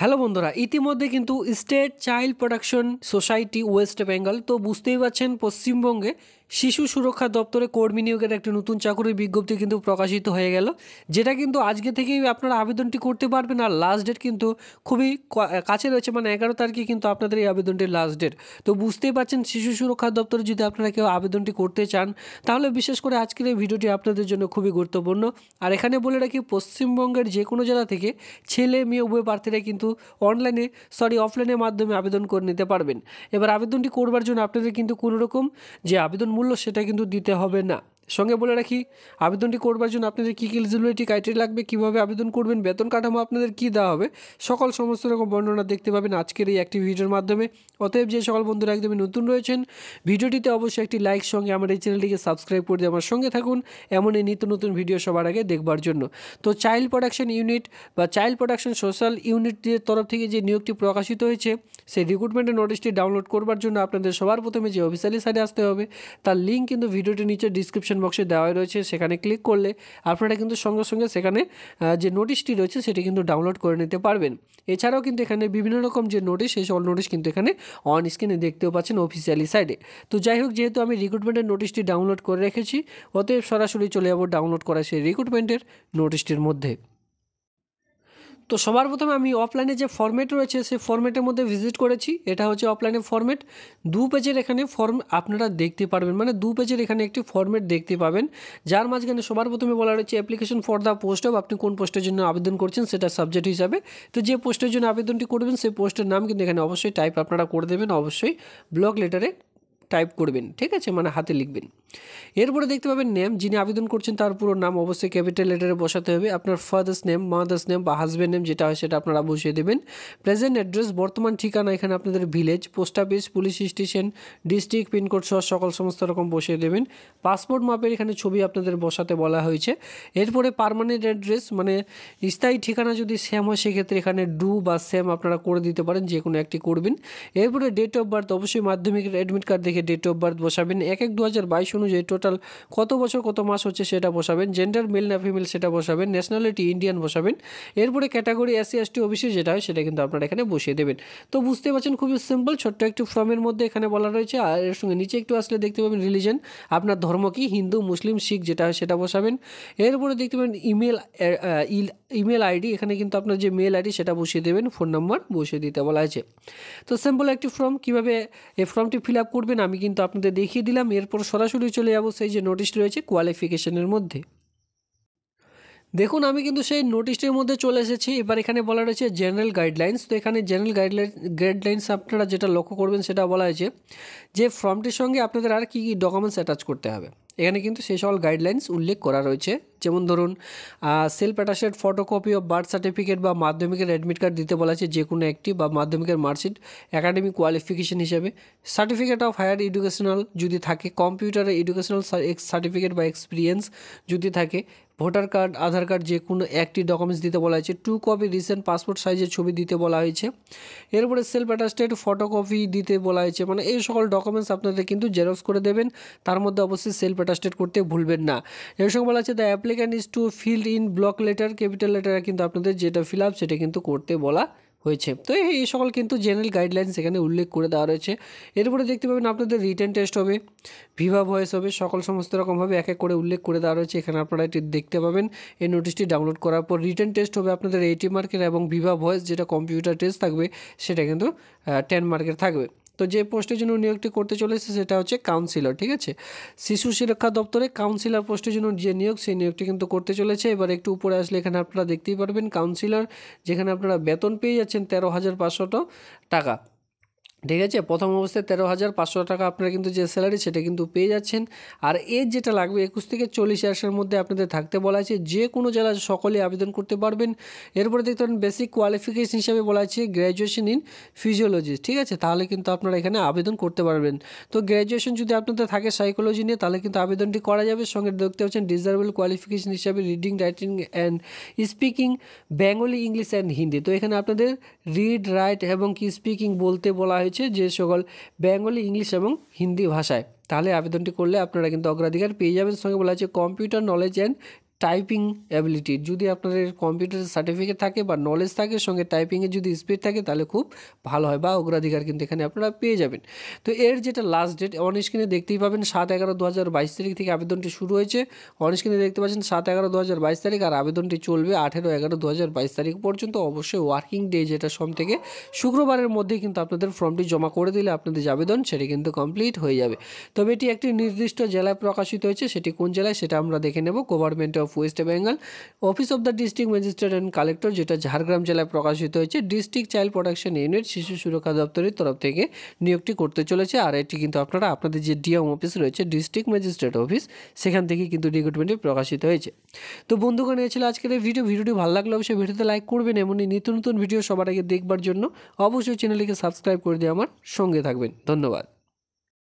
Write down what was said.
hello বন্ধুরা ইতিমধ্যে কিন্তু state child production society West Bengal তো বুঝতেই পাচ্ছেন পশ্চিমবঙ্গে শিশু সুরক্ষা দপ্তরে কর্মী নিয়োগের একটি নতুন চাকরির বিজ্ঞপ্তি কিন্তু প্রকাশিত হয়ে গেল যেটা কিন্তু আজকে থেকেই আপনারা আবেদনটি করতে পারবেন আর লাস্ট ডেট কিন্তু খুবই কাছে রয়েছে মানে এগারো তারিখে কিন্তু আপনাদের এই আবেদনটির লাস্ট ডেট তো বুঝতেই পারছেন শিশু সুরক্ষা দপ্তরে যদি আপনারা কেউ আবেদনটি করতে চান তাহলে বিশেষ করে আজকের এই ভিডিওটি আপনাদের জন্য খুবই গুরুত্বপূর্ণ আর এখানে বলে রাখি পশ্চিমবঙ্গের যে কোনো জেলা থেকে ছেলে মেয়ে উভয় প্রার্থীরা কিন্তু অনলাইনে সরি অফলাইনের মাধ্যমে আবেদন করে নিতে পারবেন এবার আবেদনটি করবার জন্য আপনাদের কিন্তু কোনোরকম যে আবেদন মূল্য সেটা কিন্তু দিতে হবে না সঙ্গে বলে রাখি আবেদনটি করবার জন্য আপনাদের কী কী এলিজিবিলিটি ক্রাইটেরিয়া লাগবে কীভাবে আবেদন করবেন বেতন কাঠামো আপনাদের কী দেওয়া হবে সকল সমস্ত রকম বর্ণনা দেখতে পাবেন আজকের এই একটি ভিডিওর মাধ্যমে অতএব যে সকল বন্ধুরা একদমই নতুন রয়েছেন ভিডিওটিতে অবশ্যই একটি লাইক সঙ্গে আমার এই চ্যানেলটিকে সাবস্ক্রাইব করে দিয়ে আমার সঙ্গে থাকুন এমন এই নিত্য নতুন ভিডিও সবার আগে দেখবার জন্য তো চাইল্ড প্রোডাকশন ইউনিট বা চাইল্ড প্রোডাকশন সোশ্যাল ইউনিটের তরফ থেকে যে নিয়োগটি প্রকাশিত হয়েছে সেই রিক্রুটমেন্টের নোটিশটি ডাউনলোড করবার জন্য আপনাদের সবার প্রথমে যে অফিসিয়ালি সাইডে আসতে হবে তার লিঙ্ক কিন্তু ভিডিওটি নিচে ডিসক্রিপশন ডিসক্রিপশন বক্সে দেওয়া রয়েছে সেখানে ক্লিক করলে আপনারা কিন্তু সঙ্গে সঙ্গে সেখানে যে নোটিশটি রয়েছে সেটি কিন্তু ডাউনলোড করে নিতে পারবেন এছাড়াও কিন্তু এখানে বিভিন্ন রকম যে নোটিশ সেই সব নোটিশ কিন্তু এখানে অন স্ক্রিনে দেখতেও পাচ্ছেন অফিসিয়ালি সাইডে তো যাই হোক যেহেতু আমি রিক্রুটমেন্টের নোটিশটি ডাউনলোড করে রেখেছি অতএব সরাসরি চলে যাবো ডাউনলোড করা সেই রিক্রুটমেন্টের নোটিশটির মধ্যে তো সবার প্রথমে আমি অফলাইনে যে ফর্মেট রয়েছে সেই ফর্মেটের মধ্যে ভিজিট করেছি এটা হচ্ছে অফলাইনে ফর্মেট দু পেজের এখানে ফর্ম আপনারা দেখতে পারবেন মানে দু পেজের এখানে একটি ফর্মেট দেখতে পাবেন যার মাঝখানে সবার প্রথমে বলা রয়েছে application for the post of আপনি কোন পোস্টের জন্য আবেদন করছেন সেটা সাবজেক্ট হিসাবে তো যে পোস্টের জন্য আবেদনটি করবেন সেই পোস্টের নাম কিন্তু এখানে অবশ্যই টাইপ আপনারা করে দেবেন অবশ্যই ব্লক লেটারে টাইপ করবেন ঠিক আছে মানে হাতে লিখবেন এরপরে দেখতে পাবেন নেম যিনি আবেদন করছেন তার পুরো নাম অবশ্যই ক্যাপিটাল লেটারে বসাতে হবে আপনার ফাদার্স নেম মাদার্স নেম বা হাজব্যান্ড নেম যেটা হয় সেটা আপনারা বসিয়ে দেবেন প্রেজেন্ট অ্যাড্রেস বর্তমান ঠিকানা এখানে আপনাদের village post office police station district pincode সহ সকল সমস্ত রকম বসিয়ে দেবেন পাসপোর্ট মাপের এখানে ছবি আপনাদের বসাতে বলা হয়েছে এরপরে পারমানেন্ট অ্যাড্রেস মানে স্থায়ী ঠিকানা যদি সেম হয় সেক্ষেত্রে এখানে ডু বা সেম আপনারা করে দিতে পারেন যে কোনো একটি করবেন এরপরে ডেট অফ বার্থ অবশ্যই মাধ্যমিক অ্যাডমিট কার্ড দেখে ডেট অফ বার্থ বসাবেন এক এক দু অনুযায়ী টোটাল কত বছর কত মাস হচ্ছে সেটা বসাবেন জেন্ডার মেল না ফিমেল সেটা বসাবেন ন্যাশনালিটি ইন্ডিয়ান বসাবেন এরপরে ক্যাটাগরি এসসি এসটি অফিসে যেটা হয় সেটা কিন্তু আপনারা এখানে বসিয়ে দেবেন তো বুঝতে পারছেন খুবই সিম্পল ছোট্ট একটি ফর্মের মধ্যে এখানে বলা রয়েছে আর এর সঙ্গে নিচে একটু আসলে দেখতে পাবেন রিলিজন আপনার ধর্ম কি হিন্দু মুসলিম শিখ যেটা হয় সেটা বসাবেন এরপরে দেখতে পাবেন ইমেল ইমেল আইডি এখানে কিন্তু আপনার যে মেল আইডি সেটা বসিয়ে দেবেন ফোন নম্বর বসিয়ে দিতে বলা হয়েছে তো সিম্পল একটি ফর্ম কীভাবে এই ফর্মটি ফিল আপ করবেন আমি আমি কিন্তু আপনাদের দেখিয়ে দিলাম এরপর সরাসরি চলে যাবো সেই যে নোটিশ রয়েছে কোয়ালিফিকেশনের মধ্যে দেখুন আমি কিন্তু সেই নোটিশটির মধ্যে চলে এসেছি এবার এখানে বলা রয়েছে জেনারেল গাইডলাইন্স তো এখানে জেনারেল গাইডলাইন গাইডলাইন্স আপনারা যেটা লক্ষ্য করবেন সেটা বলা হয়েছে যে ফর্মটির সঙ্গে আপনাদের আর কী কী ডকুমেন্টস অ্যাটাচ করতে হবে এখানে কিন্তু সেই সকল গাইডলাইন্স উল্লেখ করা রয়েছে যেমন ধরুন self attested photocopy of birth certificate বা মাধ্যমিকের অ্যাডমিট কার্ড দিতে বলা আছে যে কোনো একটি বা মাধ্যমিকের মার্কশিট অ্যাকাডেমিক কোয়ালিফিকেশন হিসাবে সার্টিফিকেট অফ হায়ার এডুকেশনাল যদি থাকে কম্পিউটারে এডুকেশনাল সার্টিফিকেট বা এক্সপিরিয়েন্স যদি থাকে ভোটার কার্ড আধার কার্ড যে কোনো একটি ডকুমেন্টস দিতে বলা হয়েছে টু কপি রিসেন্ট পাসপোর্ট সাইজের ছবি দিতে বলা হয়েছে এরপরে সেলফ অ্যাটাস্টেড ফটোকপি দিতে বলা হয়েছে মানে এই সকল ডকুমেন্টস আপনাদের কিন্তু জেরক্স করে দেবেন তার মধ্যে অবশ্যই সেলফ অ্যাটাস্টেড করতে ভুলবেন না এর সঙ্গে বলা হচ্ছে the applicant is to filled in block letter capital letter কিন্তু আপনাদের যেটা ফিল আপ সেটা কিন্তু করতে বলা হয়েছে তো এই সকল কিন্তু জেনারেল গাইডলাইন্স এখানে উল্লেখ করে দেওয়া রয়েছে এরপরে দেখতে পাবেন আপনাদের রিটার্ন টেস্ট হবে ভিভা ভয়েস হবে সকল সমস্ত রকমভাবে এক এক করে উল্লেখ করে দেওয়া রয়েছে এখানে আপনারা এটি দেখতে পাবেন এই নোটিশটি ডাউনলোড করার পর রিটার্ন টেস্ট হবে আপনাদের এইটি মার্কের এবং ভিভা ভয়েস যেটা কম্পিউটার টেস্ট থাকবে সেটা কিন্তু টেন মার্কের থাকবে তো যে পোস্টের জন্য নিয়োগটি করতে চলেছে সেটা হচ্ছে কাউন্সিলর ঠিক আছে শিশু সুরক্ষা দপ্তরে কাউন্সিলর পোস্টের জন্য যে নিয়োগ সেই নিয়োগটি কিন্তু করতে চলেছে এবার একটু উপরে আসলে এখানে আপনারা দেখতেই পারবেন কাউন্সিলর যেখানে আপনারা বেতন পেয়ে যাচ্ছেন তেরো হাজার পাঁচশো টাকা ঠিক আছে প্রথম অবস্থায় তেরো হাজার পাঁচশো টাকা আপনারা কিন্তু যে স্যালারি সেটা কিন্তু পেয়ে যাচ্ছেন আর এর যেটা লাগবে একুশ থেকে চল্লিশ হাজারের মধ্যে আপনাদের থাকতে বলা আছে যে কোনো জেলা সকলে আবেদন করতে পারবেন এরপরে দেখতে পারেন বেসিক কোয়ালিফিকেশন হিসাবে বলা আছে গ্র্যাজুয়েশন ইন ফিজিওলজি ঠিক আছে তাহলে কিন্তু আপনারা এখানে আবেদন করতে পারবেন তো গ্র্যাজুয়েশন যদি আপনাদের থাকে সাইকোলজি নিয়ে তাহলে কিন্তু আবেদনটি করা যাবে সঙ্গে দেখতে পাচ্ছেন ডিজারেবল কোয়ালিফিকেশন হিসাবে reading writing and speaking Bengali English and Hindi তো এখানে আপনাদের রিড রাইট এবং কি স্পিকিং বলতে বলা রয়েছে যে সকল বেঙ্গলি ইংলিশ এবং হিন্দি ভাষায় তাহলে আবেদনটি করলে আপনারা কিন্তু অগ্রাধিকার পেয়ে যাবেন সঙ্গে বলা আছে computer knowledge and typing ability যদি আপনাদের কম্পিউটারের সার্টিফিকেট থাকে বা নলেজ থাকে সঙ্গে টাইপিংয়ে যদি স্পিড থাকে তাহলে খুব ভালো হয় বা অগ্রাধিকার কিন্তু এখানে আপনারা পেয়ে যাবেন তো এর যেটা লাস্ট ডেট অন স্ক্রিনে দেখতেই পাবেন সাত এগারো দু হাজার তারিখ থেকে আবেদনটি শুরু হয়েছে অন স্ক্রিনে দেখতে পাচ্ছেন সাত এগারো দু হাজার বাইশ তারিখ আর আবেদনটি চলবে আঠেরো এগারো দু হাজার বাইশ তারিখ পর্যন্ত অবশ্যই ওয়ার্কিং ডে যেটা সোম থেকে শুক্রবারের মধ্যে কিন্তু আপনাদের ফর্মটি জমা করে দিলে আপনাদের যে আবেদন সেটি কিন্তু কমপ্লিট হয়ে যাবে তবে এটি একটি নির্দিষ্ট জেলায় প্রকাশিত হয়েছে সেটি কোন জেলায় সেটা আমরা দেখে নেব government of West Bengal office of the district magistrate and collector যেটা ঝাড়গ্রাম জেলায় প্রকাশিত হয়েছে ডিস্ট্রিক্ট চাইল্ড প্রোটেকশন ইউনিট শিশু সুরক্ষা দপ্তরের তরফ থেকে নিয়োগটি করতে চলেছে আর এটি কিন্তু আপনারা আপনাদের যে ডিএম অফিস রয়েছে ডিস্ট্রিক্ট ম্যাজিস্ট্রেট অফিস সেখান থেকে কিন্তু রিক্রুটমেন্টটি প্রকাশিত হয়েছে তো বন্ধুগণ এ ছিল আজকের এই ভিডিও ভিডিওটি ভালো লাগলে অবশ্যই ভিডিওতে লাইক করবেন এমনই নিত্য নতুন ভিডিও সবার আগে দেখবার জন্য অবশ্যই চ্যানেলটিকে সাবস্ক্রাইব করে দিয়ে আমার সঙ্গে থাকবেন ধন্যবাদ